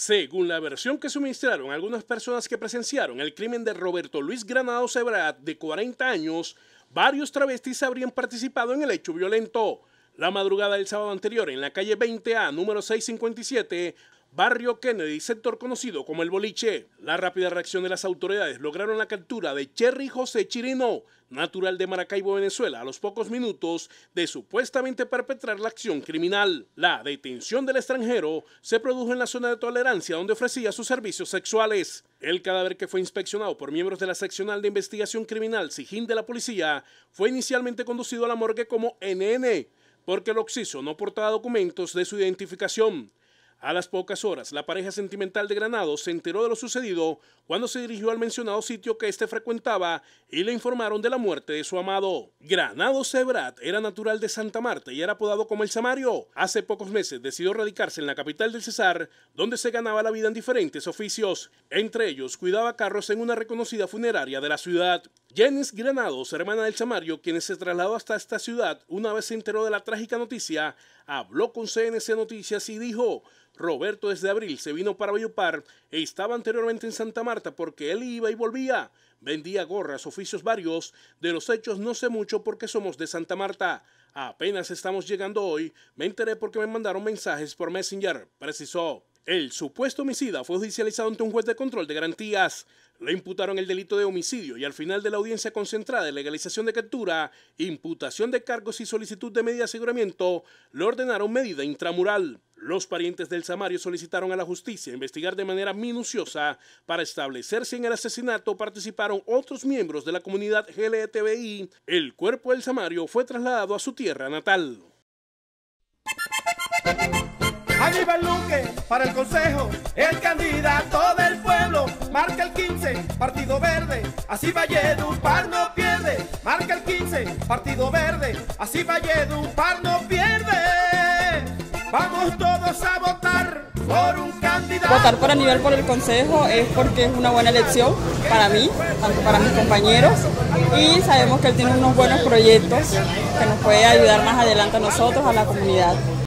Según la versión que suministraron algunas personas que presenciaron el crimen de Roberto Luis Granado Cebrat, de 40 años, varios travestis habrían participado en el hecho violento. La madrugada del sábado anterior, en la calle 20A, número 657, barrio Kennedy, sector conocido como el boliche. La rápida reacción de las autoridades lograron la captura de Cherry José Chirino, natural de Maracaibo, Venezuela, a los pocos minutos de supuestamente perpetrar la acción criminal. La detención del extranjero se produjo en la zona de tolerancia donde ofrecía sus servicios sexuales. El cadáver que fue inspeccionado por miembros de la seccional de investigación criminal sigin de la policía fue inicialmente conducido a la morgue como NN porque el occiso no portaba documentos de su identificación. A las pocas horas, la pareja sentimental de Granado se enteró de lo sucedido cuando se dirigió al mencionado sitio que éste frecuentaba y le informaron de la muerte de su amado. Granado Sebrat era natural de Santa Marta y era apodado como el Samario. Hace pocos meses decidió radicarse en la capital del Cesar, donde se ganaba la vida en diferentes oficios. Entre ellos, cuidaba carros en una reconocida funeraria de la ciudad. Janice Granados, hermana del Samario, quien se trasladó hasta esta ciudad una vez se enteró de la trágica noticia, habló con CNC Noticias y dijo, Roberto desde abril se vino para Bayopar e estaba anteriormente en Santa Marta porque él iba y volvía. Vendía gorras, oficios varios. De los hechos no sé mucho porque somos de Santa Marta. Apenas estamos llegando hoy, me enteré porque me mandaron mensajes por Messenger, precisó. El supuesto homicida fue judicializado ante un juez de control de garantías. Le imputaron el delito de homicidio y al final de la audiencia concentrada de legalización de captura, imputación de cargos y solicitud de medida de aseguramiento, le ordenaron medida intramural. Los parientes del Samario solicitaron a la justicia investigar de manera minuciosa para establecer si en el asesinato participaron otros miembros de la comunidad GLTBI. E el cuerpo del Samario fue trasladado a su tierra natal. Aníbal Luque para el Consejo, el candidato del pueblo, marca el 15, Partido Verde, así Valledupar no pierde, marca el 15, Partido Verde, así Valledupar no pierde. Vamos todos a votar por un candidato. Votar para nivel por el Consejo es porque es una buena elección para mí, tanto para mis compañeros, y sabemos que él tiene unos buenos proyectos que nos puede ayudar más adelante a nosotros, a la comunidad.